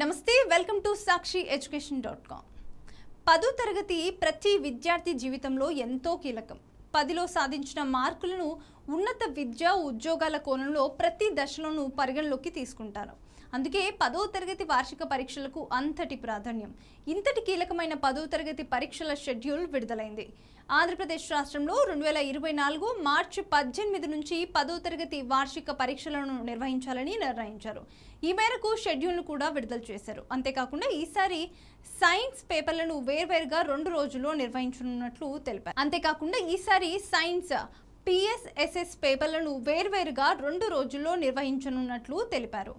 నమస్తే welcome to Sakshi education dot com పదో తరగతి ప్రతి విద్యార్థి జీవితంలో ఎంతో కీలకం పదిలో సాధించిన మార్కులను ఉన్నత విద్య ఉద్యోగాల కోణంలో ప్రతి దశలను పరిగణలోకి తీసుకుంటారు అందుకే పదో తరగతి వార్షిక పరీక్షలకు అంతటి ప్రాధాన్యం ఇంతటి కీలకమైన పదో తరగతి పరీక్షల షెడ్యూల్ విడుదలైంది ఆంధ్రప్రదేశ్ రాష్ట్రంలో రెండు వేల ఇరవై నాలుగు మార్చి పద్దెనిమిది నుంచి పదో తరగతి వార్షిక పరీక్షలను నిర్వహించాలని నిర్ణయించారు ఈ మేరకు షెడ్యూల్ను కూడా విడుదల చేశారు అంతేకాకుండా ఈసారి సైన్స్ పేపర్లను వేర్వేరుగా రెండు రోజుల్లో నిర్వహించనున్నట్లు తెలిపారు అంతేకాకుండా ఈసారి సైన్స్ టీఎస్ఎస్ఎస్ పేపర్లను వేర్వేరుగా రెండు రోజుల్లో నిర్వహించనున్నట్లు తెలిపారు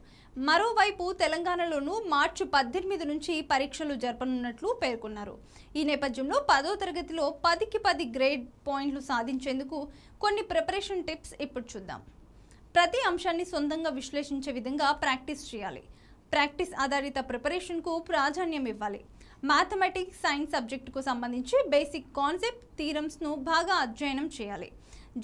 మరోవైపు తెలంగాణలోనూ మార్చి పద్దెనిమిది నుంచి పరీక్షలు జరపనున్నట్లు పేర్కొన్నారు ఈ నేపథ్యంలో పదో తరగతిలో పదికి పది గ్రేడ్ పాయింట్లు సాధించేందుకు కొన్ని ప్రిపరేషన్ టిప్స్ ఇప్పుడు చూద్దాం ప్రతి అంశాన్ని సొంతంగా విశ్లేషించే విధంగా ప్రాక్టీస్ చేయాలి ప్రాక్టీస్ ఆధారిత ప్రిపరేషన్కు ప్రాధాన్యం ఇవ్వాలి మ్యాథమెటిక్స్ సైన్స్ సబ్జెక్టుకు సంబంధించి బేసిక్ కాన్సెప్ట్ థీరమ్స్ను బాగా అధ్యయనం చేయాలి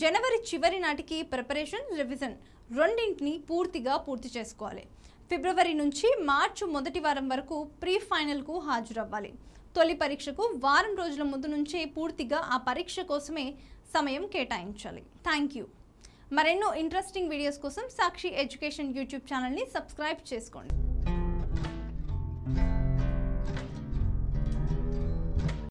జనవరి చివరి నాటికి ప్రిపరేషన్ రివిజన్ రెండింటిని పూర్తిగా పూర్తి చేసుకోవాలి ఫిబ్రవరి నుంచి మార్చి మొదటి వారం వరకు ప్రీ ఫైనల్కు హాజరవ్వాలి తొలి పరీక్షకు వారం రోజుల ముందు నుంచే పూర్తిగా ఆ పరీక్ష కోసమే సమయం కేటాయించాలి థ్యాంక్ యూ మరెన్నో ఇంట్రెస్టింగ్ వీడియోస్ కోసం సాక్షి ఎడ్యుకేషన్ యూట్యూబ్ ఛానల్ని సబ్స్క్రైబ్ చేసుకోండి